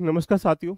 नमस्कार साथियों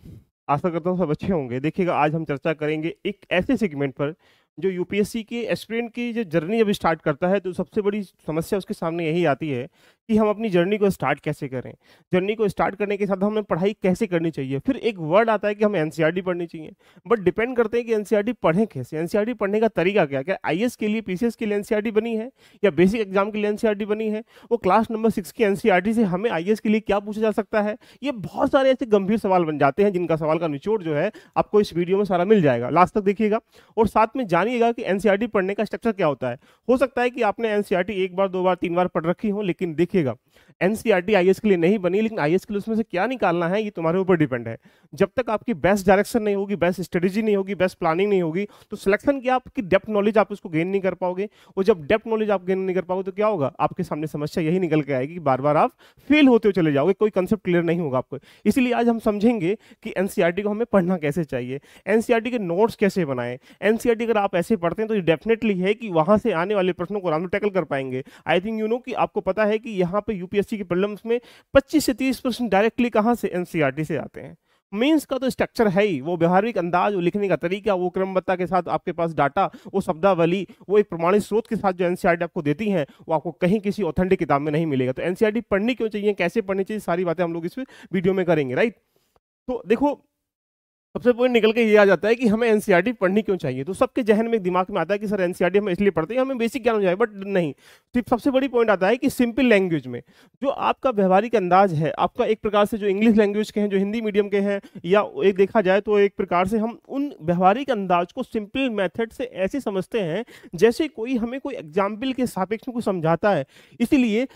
आशा करता हूँ सब अच्छे होंगे देखिएगा आज हम चर्चा करेंगे एक ऐसे सेगमेंट पर जो यूपीएससी के एस्पिरेंट की जो जर्नी जब स्टार्ट करता है तो सबसे बड़ी समस्या उसके सामने यही आती है कि हम अपनी जर्नी को स्टार्ट कैसे करें जर्नी को स्टार्ट करने के साथ हमें पढ़ाई कैसे करनी चाहिए फिर एक वर्ड आता है कि हमें एनसीईआरटी e पढ़नी चाहिए बट डिपेंड करते हैं कि एनसीईआरटी e पढ़ें कैसे एनसीईआरटी e पढ़ने का तरीका क्या क्या आई के लिए पी के लिए एनसीईआरटी बनी है या बेसिक एग्जाम के लिए एनसीईआरटी बनी है वो क्लास नंबर सिक्स की एनसीईआरटी से हमें आई के लिए क्या पूछा जा सकता है ये बहुत सारे ऐसे गंभीर सवाल बन जाते हैं जिनका सवाल का निचोड़ जो है आपको इस वीडियो में सारा मिल जाएगा लास्ट तक देखिएगा और साथ में जान जानिएगा कि एनसीईआरटी e पढ़ने का स्ट्रक्चर क्या होता है हो सकता है कि आपने एनसीईआरटी e एक बार दो बार तीन बार पढ़ रखी हो लेकिन देखिएगा आई एस के लिए नहीं बनी लेकिन एस के लिए उसमें से क्या निकालना है ये तुम्हारे ऊपर डिपेंड है जब तक आपकी बेस्ट डायरेक्शन नहीं होगी बेस्ट स्ट्रेटेजी नहीं होगी बेस्ट प्लानिंग नहीं होगी तो सिलेक्शन की आपकी डेप्थ नॉलेज आप उसको गेन नहीं कर पाओगे और जब डेप्थ नॉलेज आप गेन नहीं कर पाओगे तो क्या होगा आपके सामने समस्या यही निकल के आएगी कि बार बार आप फेल होते हुए चले जाओगे कोई कंसेप्ट क्लियर नहीं होगा आपको इसलिए आज हम समझेंगे कि एनसीआरटी को हमें पढ़ना कैसे चाहिए एनसीआरटी के नोट्स कैसे बनाए एनसीआरटी अगर आप ऐसे पढ़ते हैं तो ये डेफिनेटली है कि वहाँ से आने वाले प्रश्नों को आराम टैकल कर पाएंगे आई थिंक यू नो कि आपको पता है कि यहाँ पर यूपीएस यूपीएससी के प्रॉब्लम्स में 25 से 30 परसेंट डायरेक्टली कहाँ से एनसीईआरटी e से आते हैं मीन्स का तो स्ट्रक्चर है ही वो व्यवहारिक अंदाज वो लिखने का तरीका वो क्रमबत्ता के साथ आपके पास डाटा वो शब्दावली वो एक प्रमाणित स्रोत के साथ जो एनसीआरटी e आपको देती हैं वो आपको कहीं किसी ऑथेंटिक किताब में नहीं मिलेगा तो एनसीआरटी e पढ़नी क्यों चाहिए कैसे पढ़नी चाहिए सारी बातें हम लोग इस वीडियो में करेंगे राइट तो देखो सबसे पॉइंट निकल के ये आ जाता है कि हमें एनसीईआरटी e पढ़नी क्यों चाहिए तो सबके जहन में दिमाग में आता है कि सर एनसीईआरटी e हम इसलिए पढ़ते हैं हमें बेसिक ज्ञान हो जाए बट नहीं सिर्फ तो सबसे बड़ी पॉइंट आता है कि सिंपल लैंग्वेज में जो आपका व्यवहारिक अंदाज है आपका एक प्रकार से जो इंग्लिश लैंग्वेज के हैं जो हिंदी मीडियम के हैं या एक देखा जाए तो एक प्रकार से हम उन व्यवहारिक अंदाज को सिंपल मैथड से ऐसे समझते हैं जैसे कोई हमें कोई एग्जाम्पल के सापेक्ष में कुछ समझाता है इसीलिए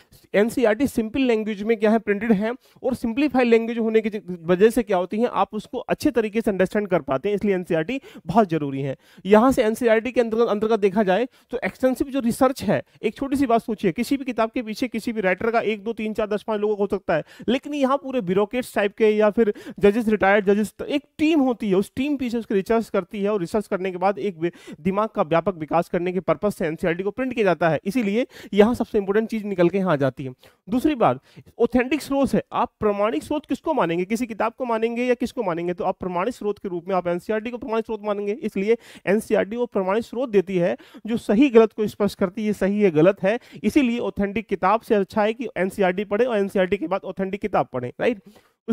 एन सिंपल लैंग्वेज में क्या है प्रिंटेड है और सिंप्लीफाइड लैंग्वेज होने की वजह से क्या होती है आप उसको अच्छे तरीके से अंडरस्टैंड कर पाते हैं इसलिए एनसीईआरटी e बहुत ज़रूरी है यहाँ से एनसीईआरटी e के अंतर्गत अंतर्गत देखा जाए तो एक्सटेंसिव जो रिसर्च है एक छोटी सी बात सोचिए किसी भी किताब के पीछे किसी भी राइटर का एक दो तीन चार दस पाँच लोगों को हो सकता है लेकिन यहाँ पूरे ब्यूरोट्स टाइप के या फिर जजेस रिटायर्ड जजेस एक टीम होती है उस टीम पीछे उसकी रिसर्च करती है और रिसर्च करने के बाद एक दिमाग का व्यापक विकास करने के पर्पज से एनसीआरटी e को प्रिंट किया जाता है इसीलिए यहाँ सबसे इंपॉर्टेंट चीज़ निकल के यहाँ आ जाती है दूसरी बात ऑथेंटिक स्रोत है आप प्रमाणिक स्रोत किसको मानेंगे किसी किताब को मानेंगे या किसको मानेंगे तो आप प्रमाणिक प्रमाणित स्रोत के रूप में आप एनसीआरटी को प्रमाणित स्रोत मानेंगे इसलिए एनसीआरटी वो प्रमाणित स्रोत देती है जो सही गलत को स्पष्ट करती है सही है गलत है इसीलिए ऑथेंटिक किताब से अच्छा है कि एनसीआरटी पढ़े और एनसीआरटी के बाद ऑथेंटिक किताब पढ़े राइट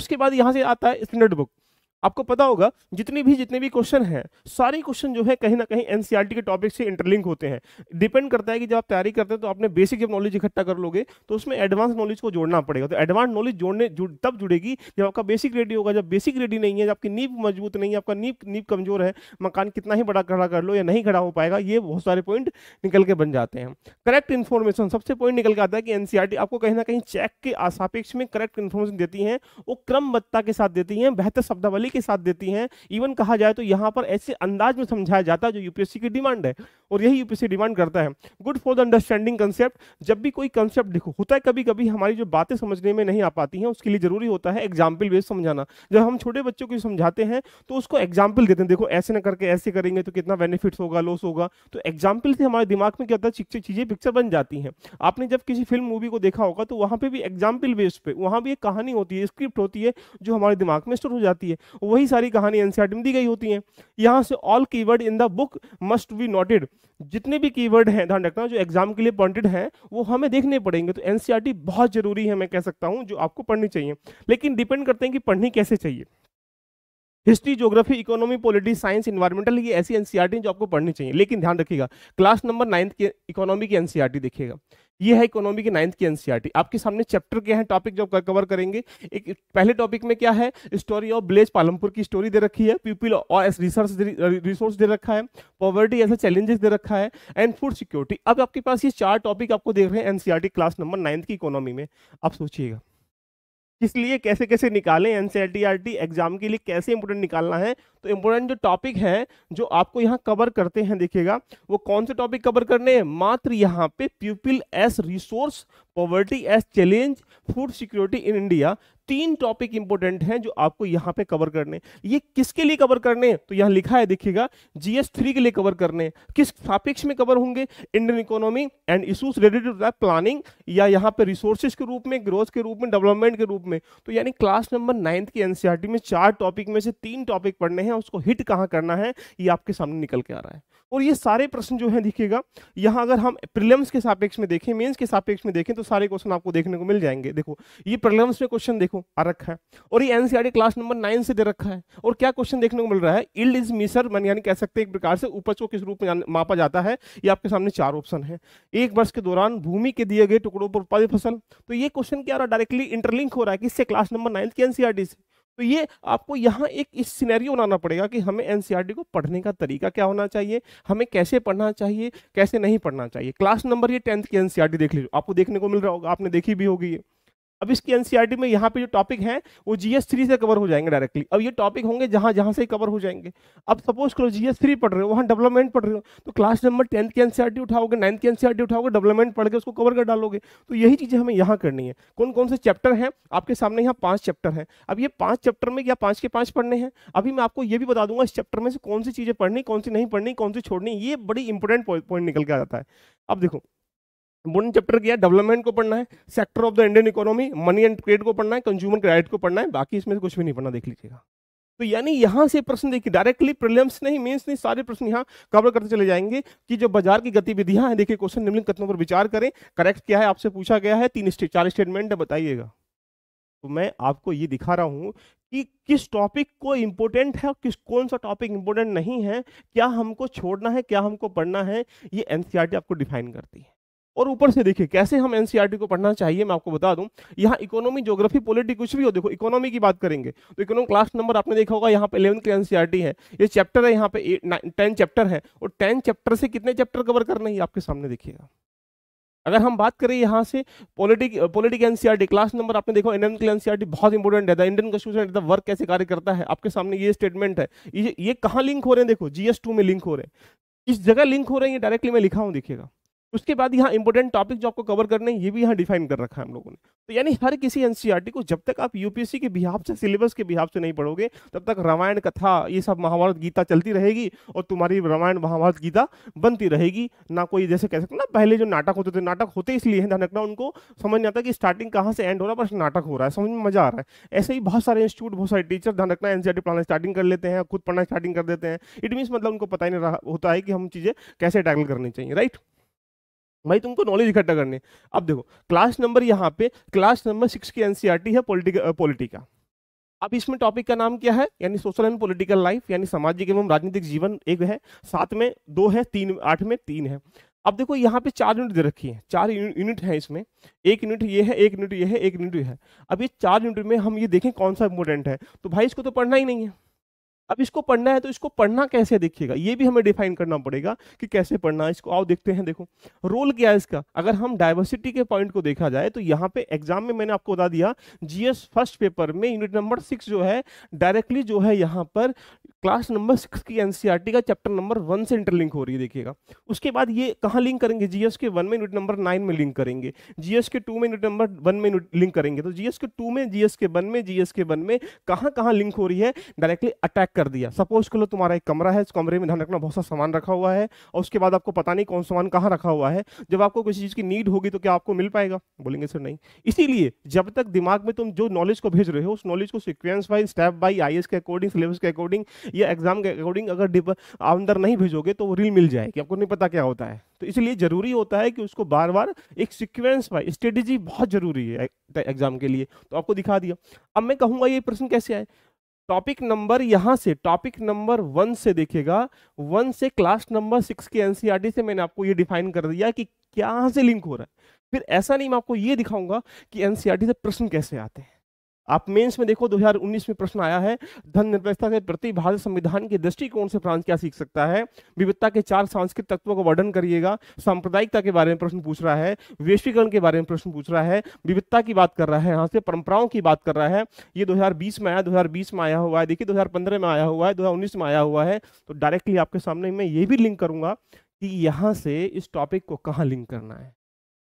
उसके बाद यहाँ से आता है स्टैंडर्ड बुक आपको पता होगा जितने भी जितने भी क्वेश्चन हैं सारे क्वेश्चन जो है कहीं ना कहीं एनसीईआरटी e के टॉपिक से इंटरलिंक होते हैं डिपेंड करता है कि जब आप तैयारी करते हैं तो आपने बेसिक जब नॉलेज इकट्ठा कर लोगे तो उसमें एडवांस नॉलेज को जोड़ना पड़ेगा तो एडवांस नॉलेज जोड़ने जुड़, तब जुड़ेगी जब आपका बेसिक रेडी होगा जब बेसिक रेडी नहीं है जब आपकी नींव मजबूत नहीं है आपका नींव नींव कमजोर है मकान कितना ही बड़ा खड़ा कर लो या नहीं खड़ा हो पाएगा ये बहुत सारे पॉइंट निकल के बन जाते हैं करेक्ट इन्फॉर्मेशन सबसे पॉइंट निकल के आता है कि एनसीआरटी e आपको कहीं ना कहीं चेक के सापेक्ष में करेक्ट इन्फॉर्मेशन देती है वो क्रमबद्धता के साथ देती है बेहतर शब्दावली के साथ देती हैं इवन कहा जाए तो यहाँ पर ऐसे अंदाज में समझाया जाता है जो यूपीएससी की डिमांड है और यही यूपीएससी डिमांड करता है good for the understanding concept जब भी कोई कंसेप्ट देखो होता है कभी कभी हमारी जो बातें समझने में नहीं आ पाती हैं उसके लिए जरूरी होता है एग्जाम्पल बेस्ड समझाना जब हम छोटे बच्चों को समझाते हैं तो उसको एग्जाम्पल देते हैं देखो ऐसे ना करके ऐसे करेंगे तो कितना बेनिफिट्स होगा लॉस होगा तो एग्जाम्पल से हमारे दिमाग में क्या होता है चीज़ें पिक्चर बन जाती हैं आपने जब किसी फिल्म मूवी को देखा होगा तो वहाँ पर भी एग्जाम्पल बेस्ड पे वहाँ भी एक कहानी होती है स्क्रिप्ट होती है जो हमारे दिमाग में स्टोर हो जाती है वही सारी कहानी एनसीआर में e दी गई होती है यहाँ से all keyword in the book must be noted जितने भी कीवर्ड हैं ध्यान रखना जो एग्जाम के लिए पॉइंटेड हैं वो हमें देखने पड़ेंगे तो एनसीईआरटी e बहुत जरूरी है मैं कह सकता हूं जो आपको पढ़नी चाहिए लेकिन डिपेंड करते हैं कि पढ़नी कैसे चाहिए history geography economy politics science environmental ये ऐसी एनसीआरटी e जो आपको पढ़नी चाहिए लेकिन ध्यान रखिएगा क्लास नंबर नाइन्थ के इकोनॉमी की एनसीआरटी e देखिएगा ये है इकोनॉमी की नाइन्थ की एनसीआरटी e आपके सामने चैप्टर के हैं टॉपिक जो कवर करेंगे एक पहले टॉपिक में क्या है स्टोरी ऑफ ब्लेज पालमपुर की स्टोरी दे रखी है पीपल और एस रिसर्च रिसोर्स दे रखा है पॉवर्टी ऐसा चैलेंजेस दे रखा है एंड फूड सिक्योरिटी अब आपके पास ये चार टॉपिक आपको देख रहे हैं एनसीआरटी क्लास नंबर नाइन्थ की इकोनॉमी में आप सोचिएगा किस लिए कैसे कैसे निकालें एन सी एग्जाम के लिए कैसे इंपोर्टेंट निकालना है तो इंपोर्टेंट जो टॉपिक है जो आपको यहाँ कवर करते हैं देखिएगा वो कौन से टॉपिक कवर करने हैं मात्र यहाँ पे people as resource poverty as challenge food security in India तीन टॉपिक इंपोर्टेंट हैं जो आपको यहां पे कवर करने ये किसके लिए कवर करने तो यहां लिखा है देखिएगा जीएस थ्री के लिए कवर करने किस टॉपिक्स में कवर होंगे Indian economy and issues related to that planning या यहां पे रिसोर्सेज के रूप में ग्रोथ के रूप में डेवलपमेंट के रूप में तो यानी क्लास नंबर नाइन्थ की एनसीआरटी e में चार टॉपिक में से तीन टॉपिक पढ़ने हैं उसको हिट कहाँ करना है ये आपके सामने निकल के आ रहा है और ये सारे प्रश्न जो है देखिएगा यहाँ अगर हम प्रिलियम्स के सापेक्ष में देखें मेंस के सापेक्ष में देखें तो सारे क्वेश्चन आपको देखने को मिल जाएंगे देखो ये प्रॉब्लम्स में क्वेश्चन देखो आ रखा है और ये एनसीआरटी क्लास नंबर नाइन से दे रखा है और क्या क्वेश्चन देखने को मिल रहा है इल्ड इज मिसर मैंने यानी कह सकते हैं एक प्रकार से उपज को किस रूप में मापा जाता है ये आपके सामने चार ऑप्शन है एक वर्ष के दौरान भूमि के दिए गए टुकड़ों पर उत्पादित फसल तो ये क्वेश्चन क्या रहा डायरेक्टली इंटरलिंक हो रहा है किससे क्लास नंबर नाइन्थ की एनसीआरटी से तो ये आपको यहाँ एक इस सिनेरियो बनाना पड़ेगा कि हमें एन e को पढ़ने का तरीका क्या होना चाहिए हमें कैसे पढ़ना चाहिए कैसे नहीं पढ़ना चाहिए क्लास नंबर ये टेंथ की एन e देख लीजिए आपको देखने को मिल रहा होगा आपने देखी भी होगी ये अब इसकी एनसीईआरटी e में यहाँ पे जो टॉपिक हैं वो जीएस थ्री से कवर हो जाएंगे डायरेक्टली अब ये टॉपिक होंगे जहाँ जहाँ से कवर हो जाएंगे अब सपोज करो जीएस थ्री पढ़ रहे हो वहाँ डेवलपमेंट पढ़ रहे हो तो क्लास नंबर टेंथ की एनसीईआरटी e उठाओगे नाइन्थ की एनसीईआरटी e उठाओगे डेवलपमेंट पढ़ के उसको कवर कर डालोगे तो यही चीज़ें हमें यहाँ करनी है कौन कौन से चैप्टर हैं आपके सामने यहाँ पाँच चैप्टर हैं अब ये पाँच चैप्टर में या पाँच के पाँच पढ़ने हैं अभी मैं आपको ये भी बता दूंगा इस चैप्टर में से कौन सी चीज़ें पढ़नी कौन सी नहीं पढ़नी कौन सी छोड़नी ये बड़ी इंपॉर्टेंट पॉइंट निकल के आ जाता है अब देखो इंपोर्टेंट चैप्टर किया है डेवलपमेंट को पढ़ना है sector of the Indian economy money and trade को पढ़ना है कंज्यूमर क्रेडिट को पढ़ना है बाकी इसमें कुछ भी नहीं पढ़ना देख लीजिएगा तो यानी यहाँ से प्रश्न देखिए डायरेक्टली प्रिलियम्स नहीं मेंस नहीं सारे प्रश्न यहाँ कवर करते चले जाएंगे कि जो बाजार की गतिविधियां हैं देखिए क्वेश्चन निम्न कथनों पर विचार करें करेक्ट क्या है आपसे पूछा गया है तीन स्टेट चार स्टेटमेंट बताइएगा तो मैं आपको ये दिखा रहा हूँ कि किस टॉपिक को इम्पोर्टेंट है और किस कौन सा टॉपिक इम्पोर्टेंट नहीं है क्या हमको छोड़ना है क्या हमको पढ़ना है ये एनसीआर e आपको डिफाइन करती है और ऊपर से देखिए कैसे हम एनसीईआरटी e को पढ़ना चाहिए मैं आपको बता दूं यहाँ इकोनॉमी ज्योग्राफी पॉलिटी कुछ भी हो देखो इकोनॉमी की बात करेंगे तो इकोनॉमी क्लास नंबर आपने देखा होगा यहाँ पे इलेवन की एनसीईआरटी है ये चैप्टर है यहाँ पे टेन चैप्टर है और टेन चैप्टर से कितने चैप्टर कवर करने ही आपके सामने देखिएगा अगर हम बात करें यहाँ से politic politic NCERT class number आपने देखो इंडियन की एनसीआरटी बहुत इंपॉर्टेंट है इंडियन कॉन्स्टिट्यूशन द वर्क कैसे कार्य करता है आपके सामने ये स्टेटमेंट है ये ये कहाँ लिंक हो रहे हैं देखो जीएस टू में लिंक हो रहे हैं इस जगह लिंक हो रहे हैं ये डायरेक्टली मैं लिखा हूँ देखिएगा उसके बाद यहाँ इंपॉर्टेंट टॉपिक जो आपको कवर करने हैं ये भी यहाँ डिफाइन कर रखा है हम लोगों ने तो यानी हर किसी एनसीईआरटी e को जब तक आप यूपीएससी के बिहाफ से सिलेबस के बिहाफ से नहीं पढ़ोगे तब तक रामायण कथा ये सब महाभारत गीता चलती रहेगी और तुम्हारी रामायण महाभारत गीता बनती रहेगी ना कोई जैसे कह सकते ना पहले जो नाटक होते थे नाटक होते इसलिए ध्यान रखना उनको समझ नहीं आता कि स्टार्टिंग कहाँ से एंड हो रहा है बस नाटक हो रहा है समझ में मजा आ रहा है ऐसे ही बहुत सारे इंस्टीट्यूट बहुत सारे टीचर ध्यान रखना एन सी स्टार्टिंग कर लेते हैं खुद पढ़ना स्टार्टिंग कर देते हैं इट मीन्स मतलब उनको पता ही नहीं होता है कि हम चीज़ें कैसे टैकल करनी चाहिए राइट भाई तुमको नॉलेज इकट्ठा करने अब देखो क्लास नंबर यहाँ पे क्लास नंबर सिक्स की एनसीईआरटी e है पॉलिटिकल पॉलिटिका अब इसमें टॉपिक का नाम क्या है यानी सोशल एंड पॉलिटिकल लाइफ यानी सामाजिक एवं राजनीतिक जीवन एक है सात में दो है तीन आठ में तीन है अब देखो यहाँ पे चार यूनिट दे रखी है चार यूनिट है इसमें एक यूनिट ये है एक यूनिट ये है एक यूनिट ये है अब ये चार यूनिट में हम ये देखें कौन सा इंपॉर्टेंट है तो भाई इसको तो पढ़ना ही नहीं है अब इसको पढ़ना है तो इसको पढ़ना कैसे देखिएगा ये भी हमें डिफाइन करना पड़ेगा कि कैसे पढ़ना है इसको आओ देखते हैं देखो रोल क्या है इसका अगर हम डायवर्सिटी के पॉइंट को देखा जाए तो यहाँ पे एग्जाम में मैंने आपको बता दिया जीएस फर्स्ट पेपर में यूनिट नंबर सिक्स जो है डायरेक्टली जो है यहाँ पर क्लास नंबर सिक्स की एनसीईआरटी e का चैप्टर नंबर वन से इंटरलिंक हो रही है देखिएगा उसके बाद ये कहाँ लिंक करेंगे जीएस के वन में यूनिट नंबर नाइन में लिंक करेंगे जीएस के टू में यूनिट नंबर वन में लिंक करेंगे तो जीएस के टू में जीएस के वन में जीएस के वन में कहाँ कहाँ लिंक हो रही है डायरेक्टली अटैक कर दिया सपोज कर लो तुम्हारा एक कमरा है इस कमरे में ध्यान रखना बहुत सा सामान रखा हुआ है और उसके बाद आपको पता नहीं कौन सामान कहाँ रखा हुआ है जब आपको किसी चीज़ की नीड होगी तो क्या आपको मिल पाएगा बोलेंगे सर नहीं इसीलिए जब तक दिमाग में तुम जो नॉलेज को भेज रहे हो उस नॉलेज को सिक्वेंस वाइज स्टेप बाई आई के अकॉर्डिंग सिलेबस के अकॉर्डिंग या एग्जाम के अकॉर्डिंग अगर अंदर नहीं भेजोगे तो वो रील मिल जाएगी आपको नहीं पता क्या होता है तो इसलिए जरूरी होता है कि उसको बार बार एक सिक्वेंस बाय स्ट्रेटेजी बहुत जरूरी है एग्जाम के लिए तो आपको दिखा दिया अब मैं कहूँगा ये प्रश्न कैसे आए टॉपिक नंबर यहां से टॉपिक नंबर वन से देखिएगा वन से क्लास नंबर सिक्स के एनसीईआरटी e से मैंने आपको ये डिफाइन कर दिया कि क्या से लिंक हो रहा है फिर ऐसा नहीं मैं आपको ये दिखाऊंगा कि एनसीईआरटी e से प्रश्न कैसे आते हैं आप मेंस में देखो 2019 में प्रश्न आया है धन निर्भरता के प्रति भारत संविधान के दृष्टिकोण से फ्रांस क्या सीख सकता है विविधता के चार सांस्कृतिक तत्वों का वर्णन करिएगा सांप्रदायिकता के बारे में प्रश्न पूछ रहा है वैश्वीकरण के बारे में प्रश्न पूछ रहा है विविधता की बात कर रहा है यहाँ से परंपराओं की बात कर रहा है ये दो में आया दो में आया हुआ है देखिए दो में आया हुआ है दो में आया हुआ है तो डायरेक्टली आपके सामने मैं ये भी लिंक करूंगा कि यहाँ से इस टॉपिक को कहाँ लिंक करना है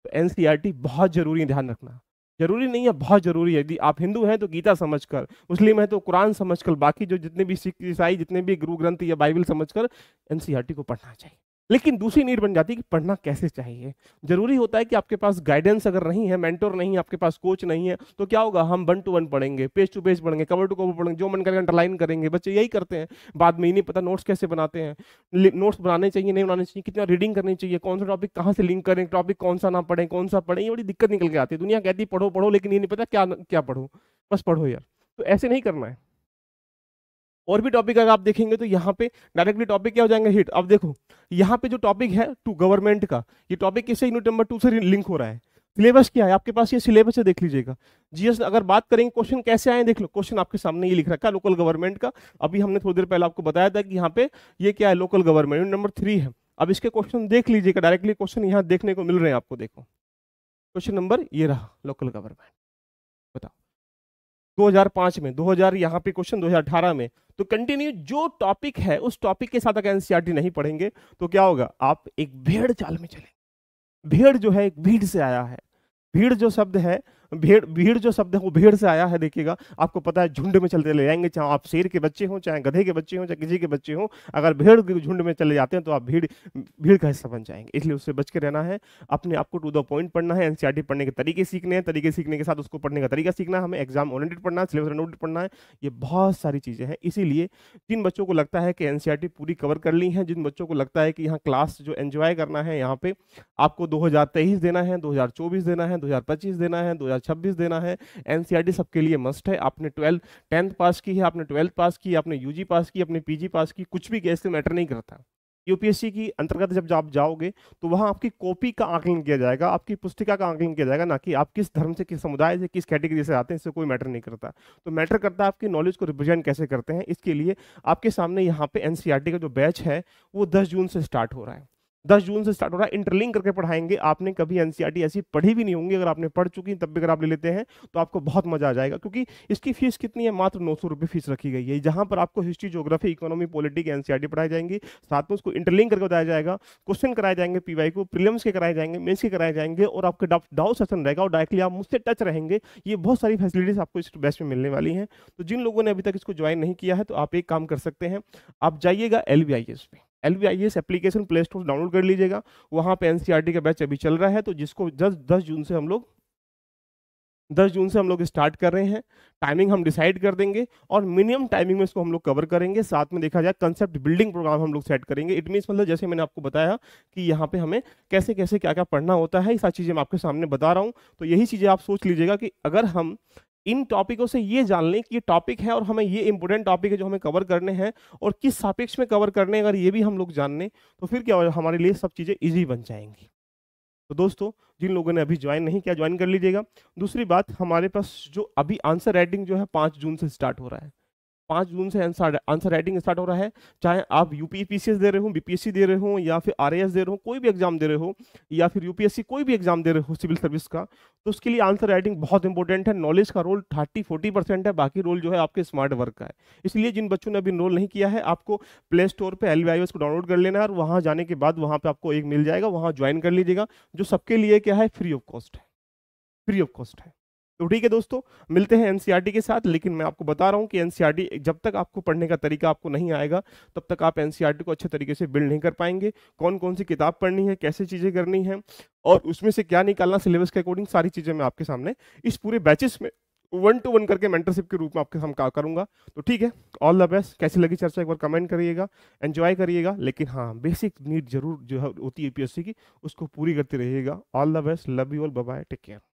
तो एनसीईआरटी e बहुत जरूरी ध्यान रखना जरूरी नहीं है बहुत जरूरी है यदि आप हिंदू हैं तो गीता समझकर मुस्लिम हैं तो कुरान समझकर बाकी जो जितने भी सिख ईसाई जितने भी गुरु ग्रंथ या बाइबल समझकर एनसीईआरटी को पढ़ना चाहिए लेकिन दूसरी नीड बन जाती है कि पढ़ना कैसे चाहिए जरूरी होता है कि आपके पास गाइडेंस अगर नहीं है मेंटोर नहीं है आपके पास कोच नहीं है तो क्या होगा हम वन टू वन पढ़ेंगे पेज टू पेज पढ़ेंगे कवर टू कवर पढ़ेंगे जो मन करेंगे अंडरलाइन करेंगे बच्चे यही करते हैं बाद में नहीं पता नोट्स कैसे बनाते हैं नोट्स बनाने चाहिए नहीं बनाने चाहिए कितना रीडिंग करनी चाहिए कौन सा टॉपिक कहाँ से लिंक करें टॉपिक कौन सा ना पढ़ें कौन सा पढ़ें ये बड़ी दिक्कत निकल के आती है दुनिया कहती पढ़ो पढ़ो लेकिन ये नहीं पता क्या क्या पढ़ो बस पढ़ो यार तो ऐसे नहीं करना है और भी टॉपिक अगर आप देखेंगे तो यहाँ पे डायरेक्टली टॉपिक क्या हो जाएंगे हिट अब देखो यहाँ पे जो टॉपिक है टू गवर्नमेंट का ये टॉपिक किससे यूनिट नंबर टू से लिंक हो रहा है सिलेबस क्या है आपके पास ये सिलेबस है देख लीजिएगा जीएस अगर बात करेंगे क्वेश्चन कैसे आए देख लो क्वेश्चन आपके सामने ये लिख रखा है लोकल गवर्नमेंट का अभी हमने थोड़ी देर पहले आपको बताया था कि यहाँ पे ये क्या है लोकल गवर्नमेंट नंबर थ्री है अब इसके क्वेश्चन देख लीजिएगा डायरेक्टली क्वेश्चन यहाँ देखने को मिल रहे हैं आपको देखो क्वेश्चन नंबर ये रहा लोकल गवर्नमेंट 2005 में 2000 यहाँ पे क्वेश्चन 2018 में तो कंटिन्यू जो टॉपिक है उस टॉपिक के साथ अगर एनसीआरटी e नहीं पढ़ेंगे तो क्या होगा आप एक भेड़ चाल में चले भेड़ जो है एक भीड़ से आया है भीड़ जो शब्द है भेड़ भीड़ जो शब्द है वो भीड़ से आया है देखिएगा आपको पता है झुंड में चलते ले जाएंगे चाहे आप शेर के बच्चे हों चाहे गधे के बच्चे हों चाहे किसी के बच्चे हों अगर भीड़ के झुंड में चले जाते हैं तो आप भीड़ भीड़ का हिस्सा बन जाएंगे इसलिए उससे बच के रहना है अपने आपको टू द पॉइंट पढ़ना है एनसीआरटी पढ़ने के तरीके सीखने हैं तरीके सीखने के साथ उसको पढ़ने का तरीका सीखना है हमें एग्जाम ओरिएंटेड पढ़ना है सिलेबस ओरिएंटेड पढ़ना है ये बहुत सारी चीज़ें हैं इसीलिए जिन बच्चों को लगता है कि एन पूरी कवर कर ली है जिन बच्चों को लगता है कि यहाँ क्लास जो एंजॉय करना है यहाँ पे आपको दो देना है दो देना है दो देना है दो 2026 देना है एनसीईआरटी e सबके लिए मस्ट है आपने ट्वेल्थ टेंथ पास की है आपने ट्वेल्थ पास की आपने यूजी पास की अपने पीजी पास की कुछ भी इसलिए मैटर नहीं करता यूपीएससी की अंतर्गत जब आप जाओगे तो वहाँ आपकी कॉपी का आंकलन किया जाएगा आपकी पुस्तिका का आंकलन किया जाएगा ना कि आप किस धर्म से किस समुदाय से किस कैटेगरी से आते हैं इससे कोई मैटर नहीं करता तो मैटर करता है आपकी नॉलेज को रिप्रेजेंट कैसे करते हैं इसके लिए आपके सामने यहाँ पे एनसीईआरटी e का जो बैच है वो दस जून से स्टार्ट हो रहा है दस जून से स्टार्ट हो रहा है इंटरलिंक करके पढ़ाएंगे आपने कभी एनसीईआरटी e ऐसी पढ़ी भी नहीं होंगी अगर आपने पढ़ चुकी तब भी अगर आप ले लेते हैं तो आपको बहुत मजा आ जाएगा क्योंकि इसकी फीस कितनी है मात्र नौ सौ फीस रखी गई है जहां पर आपको history geography economy politic NCERT पढ़ाई जाएंगी साथ में उसको इंटरलिंक करके बताया जाएगा क्वेश्चन कराए जाएंगे वाई को प्रीलिम्स के कराए जाएंगे मेन्स के कराए जाएंगे और आपके डाउट सेशन रहेगा और डायरेक्टली आप मुझसे टच रहेंगे ये बहुत सारी फैसिलिटीज आपको इस बैच में मिलने वाली है तो जिन लोगों ने अभी तक इसको ज्वाइन नहीं किया है तो आप एक काम कर सकते हैं आप जाइएगा एल पे L V I S application play store download कर लीजिएगा वहाँ पे एनसीईआरटी e का बैच अभी चल रहा है तो जिसको दस दस जून से हम लोग दस जून से हम लोग स्टार्ट कर रहे हैं टाइमिंग हम डिसाइड कर देंगे और मिनिमम टाइमिंग में इसको हम लोग कवर करेंगे साथ में देखा जाए कंसेप्ट बिल्डिंग प्रोग्राम हम लोग सेट करेंगे इट मीन्स मतलब जैसे मैंने आपको बताया कि यहाँ पे हमें कैसे कैसे क्या क्या पढ़ना होता है ये सारी चीज़ें मैं आपके सामने बता रहा हूँ तो यही चीज़ें आप सोच लीजिएगा कि अगर हम इन टॉपिकों से ये जान लें कि ये टॉपिक है और हमें ये इंपॉर्टेंट टॉपिक है जो हमें कवर करने हैं और किस सापेक्ष में कवर करने अगर ये भी हम लोग जान लें तो फिर क्या हमारे लिए सब चीज़ें ईजी बन जाएंगी तो दोस्तों जिन लोगों ने अभी ज्वाइन नहीं किया ज्वाइन कर लीजिएगा दूसरी बात हमारे पास जो अभी आंसर राइटिंग जो है पाँच जून से स्टार्ट हो रहा है पाँच जून से आंसर आंसर राइटिंग स्टार्ट हो रहा है चाहे आप यूपीपीसीएस दे रहे हो बीपीएससी दे रहे हो या फिर आरएएस दे रहे हो कोई भी एग्जाम दे रहे हो या फिर यूपीएससी कोई भी एग्जाम दे रहे हो सिविल सर्विस का तो उसके लिए आंसर राइटिंग बहुत इंपॉर्टेंट है नॉलेज का रोल थर्टी फोर्टी परसेंट है बाकी रोल जो है आपके स्मार्ट वर्क का है इसलिए जिन बच्चों ने अभी रोल नहीं किया है आपको प्ले स्टोर पर एल को डाउनलोड कर लेना है और वहाँ जाने के बाद वहाँ पर आपको एक मिल जाएगा वहाँ ज्वाइन कर लीजिएगा जो सबके लिए क्या है फ्री ऑफ कॉस्ट है फ्री ऑफ कॉस्ट है तो ठीक है दोस्तों मिलते हैं एनसीईआरटी e के साथ लेकिन मैं आपको बता रहा हूँ कि एनसीईआरटी e जब तक आपको पढ़ने का तरीका आपको नहीं आएगा तब तक आप एनसीईआरटी e को अच्छे तरीके से बिल्ड नहीं कर पाएंगे कौन कौन सी किताब पढ़नी है कैसे चीज़ें करनी है और उसमें से क्या निकालना सिलेबस के अकॉर्डिंग सारी चीज़ें मैं आपके सामने इस पूरे बैचेस में वन टू वन करके मेंटरशिप के रूप में आपके सामने करूंगा तो ठीक है ऑल द बेस्ट कैसी लगी चर्चा एक बार कमेंट करिएगा एंजॉय करिएगा लेकिन हाँ बेसिक नीड जरूर जो होती है यूपीएससी की उसको पूरी करते रहिएगा all the best love you all bye take care